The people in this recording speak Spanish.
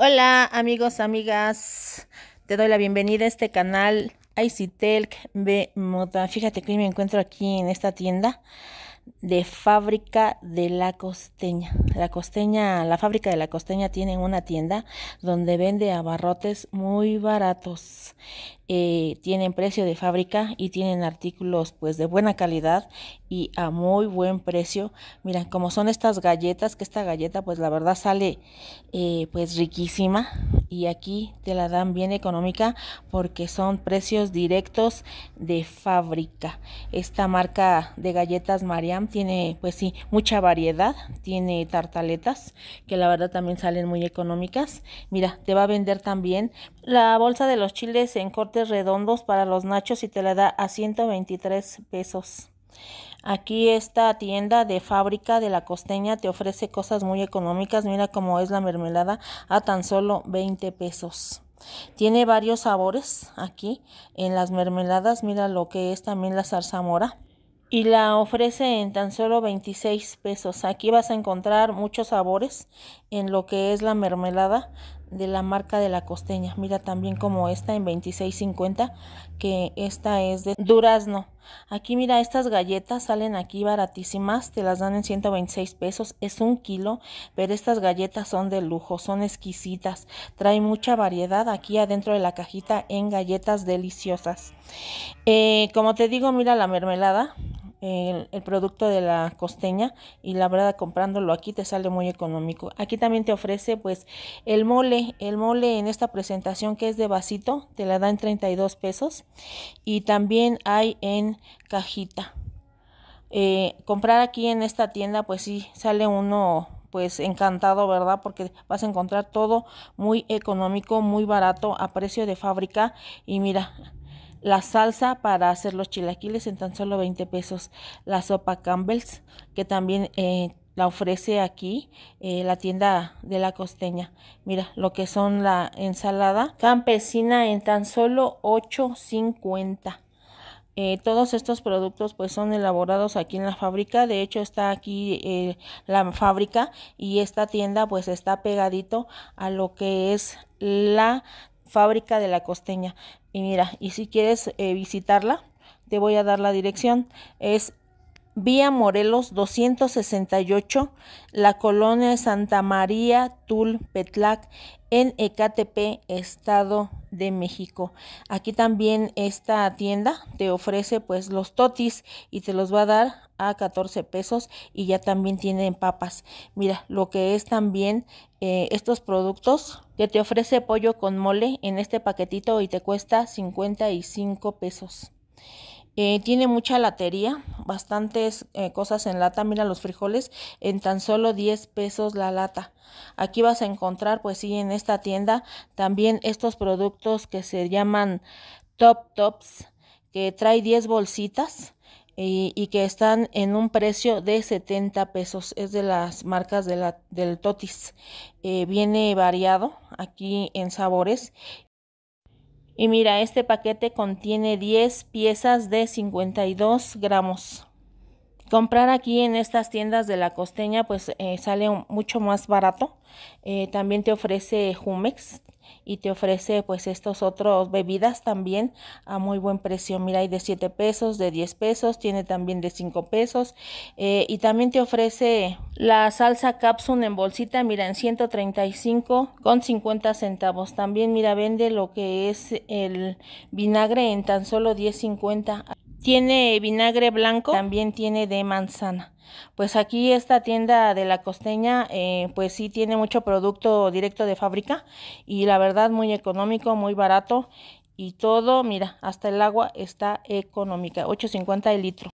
Hola amigos, amigas, te doy la bienvenida a este canal ICTELC B Moda. Fíjate que me encuentro aquí en esta tienda de fábrica de la costeña. La costeña, la fábrica de la costeña tiene una tienda donde vende abarrotes muy baratos. Eh, tienen precio de fábrica y tienen artículos pues de buena calidad y a muy buen precio. mira como son estas galletas, que esta galleta pues la verdad sale eh, pues riquísima y aquí te la dan bien económica porque son precios directos de fábrica. Esta marca de galletas Mariam tiene pues sí mucha variedad, tiene tartaletas que la verdad también salen muy económicas. Mira, te va a vender también la bolsa de los chiles en cortes redondos para los nachos y te la da a 123 pesos. Aquí esta tienda de fábrica de la costeña te ofrece cosas muy económicas. Mira cómo es la mermelada a tan solo 20 pesos. Tiene varios sabores aquí en las mermeladas. Mira lo que es también la zarzamora. Y la ofrece en tan solo 26 pesos. Aquí vas a encontrar muchos sabores en lo que es la mermelada de la marca de la costeña. Mira también como esta en 26.50, que esta es de durazno. Aquí mira, estas galletas salen aquí baratísimas, te las dan en 126 pesos, es un kilo, pero estas galletas son de lujo, son exquisitas, trae mucha variedad aquí adentro de la cajita en galletas deliciosas. Eh, como te digo, mira la mermelada, el, producto de la costeña y la verdad comprándolo aquí te sale muy económico. Aquí también te ofrece pues el mole, el mole en esta presentación que es de vasito, te la da en 32 pesos y también hay en cajita. Eh, comprar aquí en esta tienda pues sí sale uno pues encantado, ¿verdad? Porque vas a encontrar todo muy económico, muy barato, a precio de fábrica y mira, la salsa para hacer los chilaquiles en tan solo 20 pesos, la sopa Campbell's, que también eh, la ofrece aquí eh, la tienda de la costeña. Mira lo que son la ensalada campesina en tan solo 8.50. Eh, todos estos productos pues son elaborados aquí en la fábrica, de hecho está aquí la fábrica y esta tienda pues está pegadito a lo que es la Fábrica de la Costeña. Y mira, y si quieres eh, visitarla, te voy a dar la dirección. Es Vía Morelos 268, la colonia Santa María Tulpetlac en EKTP, Estado de México. Aquí también esta tienda te ofrece pues los totis y te los va a dar a 14 pesos y ya también tienen papas. Mira, lo que es también eh, estos productos que te ofrece pollo con mole en este paquetito y te cuesta 55 pesos. Eh, tiene mucha latería, bastantes eh, cosas en lata. Mira los frijoles en tan solo 10 pesos la lata. Aquí vas a encontrar, pues sí, en esta tienda también estos productos que se llaman Top Tops, que trae 10 bolsitas y, que están en un precio de 70 pesos. Es de las marcas del Totis. Eh, viene variado aquí en sabores y mira, este paquete contiene 10 piezas de 52 gramos. Comprar aquí en estas tiendas de la costeña pues eh, sale mucho más barato. Eh, también te ofrece Jumex, y te ofrece pues estos otros bebidas también a muy buen precio. Mira, hay de 7 pesos, de 10 pesos, tiene también de 5 pesos eh, y también te ofrece la salsa capsule en bolsita, mira, en 135 con 50 centavos. También, mira, vende lo que es el vinagre en tan solo 10.50. Tiene vinagre blanco, también tiene de manzana. Pues aquí esta tienda de la costeña, eh, pues sí tiene mucho producto directo de fábrica y la verdad muy económico, muy barato y todo, mira, hasta el agua está económica, 8.50 el litro.